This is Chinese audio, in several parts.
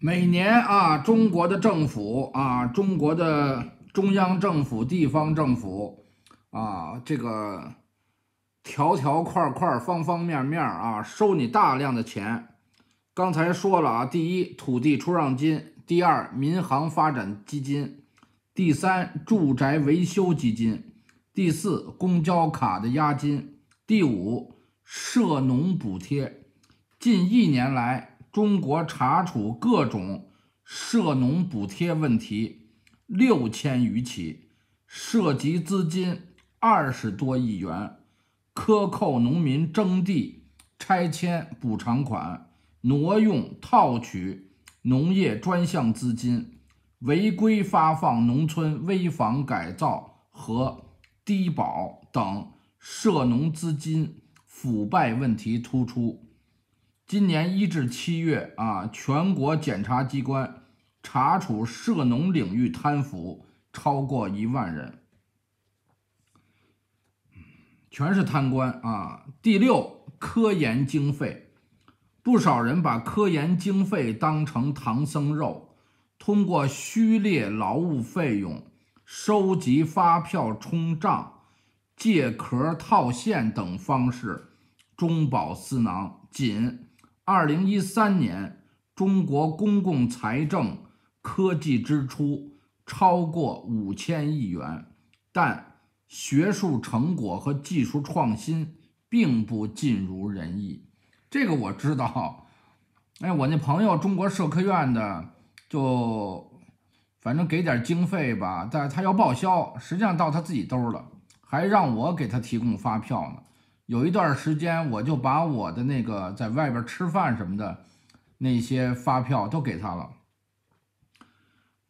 每年啊，中国的政府啊，中国的中央政府、地方政府啊，这个条条块块、方方面面啊，收你大量的钱。刚才说了啊，第一，土地出让金；第二，民航发展基金；第三，住宅维修基金；第四，公交卡的押金；第五，涉农补贴。近一年来。中国查处各种涉农补贴问题六千余起，涉及资金二十多亿元，克扣农民征地拆迁补偿款、挪用套取农业专项资金、违规发放农村危房改造和低保等涉农资金腐败问题突出。今年一至七月啊，全国检察机关查处涉农领域贪腐超过一万人，全是贪官啊。第六，科研经费，不少人把科研经费当成唐僧肉，通过虚列劳务费用、收集发票冲账、借壳套现等方式，中饱私囊，仅。二零一三年，中国公共财政科技支出超过五千亿元，但学术成果和技术创新并不尽如人意。这个我知道，哎，我那朋友，中国社科院的，就反正给点经费吧，但是他要报销，实际上到他自己兜了，还让我给他提供发票呢。有一段时间，我就把我的那个在外边吃饭什么的那些发票都给他了。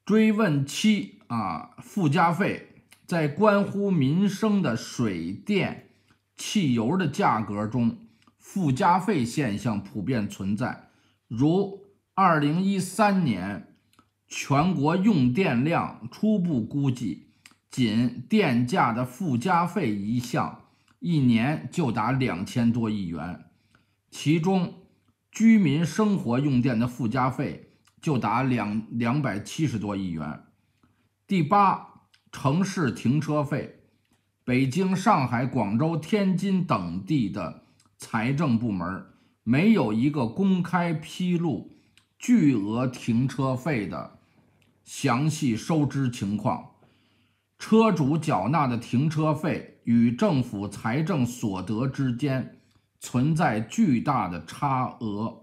追问七啊，附加费在关乎民生的水电、汽油的价格中，附加费现象普遍存在。如二零一三年，全国用电量初步估计，仅电价的附加费一项。一年就达两千多亿元，其中居民生活用电的附加费就达两两百七十多亿元。第八，城市停车费，北京、上海、广州、天津等地的财政部门没有一个公开披露巨额停车费的详细收支情况。车主缴纳的停车费与政府财政所得之间存在巨大的差额，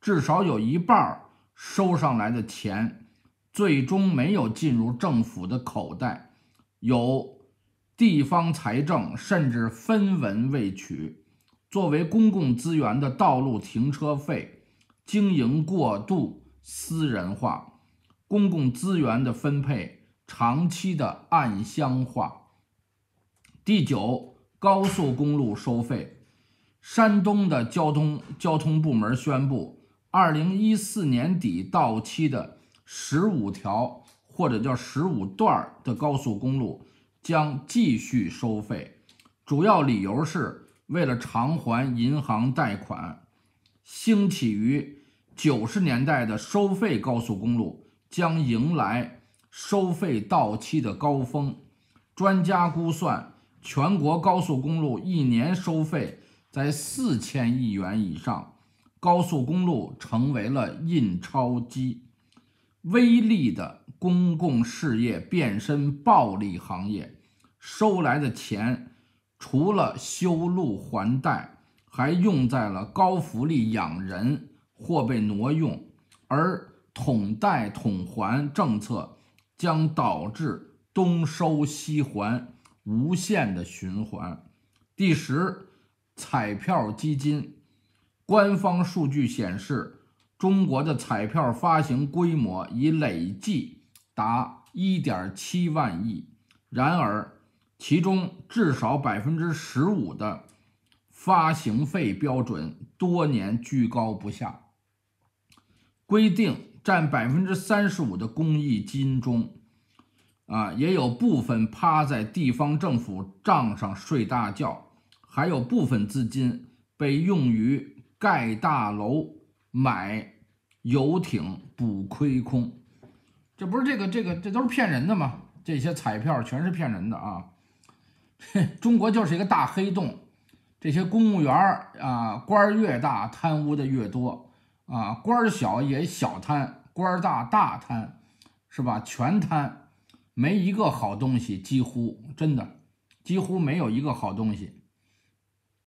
至少有一半收上来的钱最终没有进入政府的口袋，有地方财政甚至分文未取。作为公共资源的道路停车费，经营过度私人化，公共资源的分配。长期的暗箱化。第九，高速公路收费，山东的交通交通部门宣布，二零一四年底到期的十五条或者叫十五段的高速公路将继续收费，主要理由是为了偿还银行贷款。兴起于九十年代的收费高速公路将迎来。收费到期的高峰，专家估算，全国高速公路一年收费在四千亿元以上，高速公路成为了印钞机，微利的公共事业变身暴利行业，收来的钱除了修路还贷，还用在了高福利养人或被挪用，而统贷统还政策。将导致东收西还，无限的循环。第十，彩票基金，官方数据显示，中国的彩票发行规模已累计达一点七万亿。然而，其中至少百分之十五的发行费标准多年居高不下，规定。占百分之三十五的公益金中，啊，也有部分趴在地方政府账上睡大觉，还有部分资金被用于盖大楼、买游艇、补亏空，这不是这个这个这都是骗人的吗？这些彩票全是骗人的啊！中国就是一个大黑洞，这些公务员啊，官越大，贪污的越多。啊，官小也小贪，官大大贪，是吧？全贪，没一个好东西，几乎真的，几乎没有一个好东西。